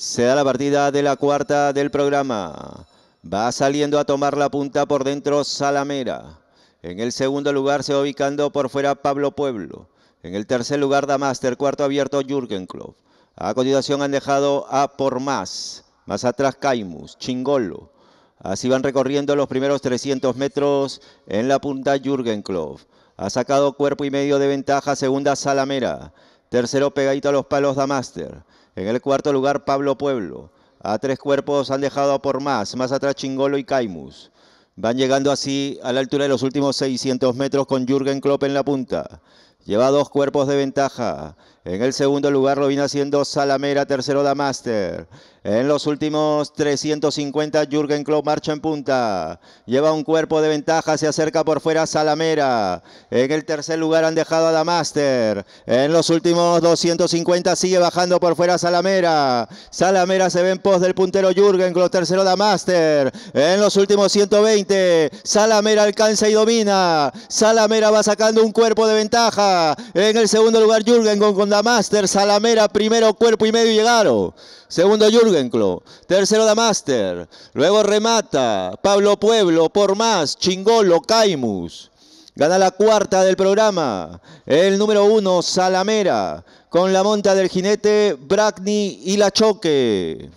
Se da la partida de la cuarta del programa. Va saliendo a tomar la punta por dentro Salamera. En el segundo lugar se va ubicando por fuera Pablo Pueblo. En el tercer lugar Damaster, cuarto abierto Jürgen Klopp. A continuación han dejado a por más. Más atrás Caimus, Chingolo. Así van recorriendo los primeros 300 metros en la punta Jürgen Klopp. Ha sacado cuerpo y medio de ventaja segunda Salamera. Tercero pegadito a los palos Damaster. En el cuarto lugar, Pablo Pueblo. A tres cuerpos han dejado por más. Más atrás, Chingolo y Caimus. Van llegando así a la altura de los últimos 600 metros con Jürgen Klopp en la punta. Lleva dos cuerpos de ventaja. En el segundo lugar lo viene haciendo Salamera, tercero Damaster. En los últimos 350, Jürgen Klopp marcha en punta. Lleva un cuerpo de ventaja, se acerca por fuera Salamera. En el tercer lugar han dejado a Damaster. En los últimos 250 sigue bajando por fuera Salamera. Salamera se ve en pos del puntero Jürgen Klopp, tercero Damaster. En los últimos 120, Salamera alcanza y domina. Salamera va sacando un cuerpo de ventaja. En el segundo lugar, Jürgen con, con Damaster. Salamera primero, cuerpo y medio llegaron. Segundo, Jürgen. Tercero Tercero Master, Luego remata Pablo Pueblo por más. Chingolo Caimus. Gana la cuarta del programa. El número uno, Salamera. Con la monta del jinete, Bracni y la choque.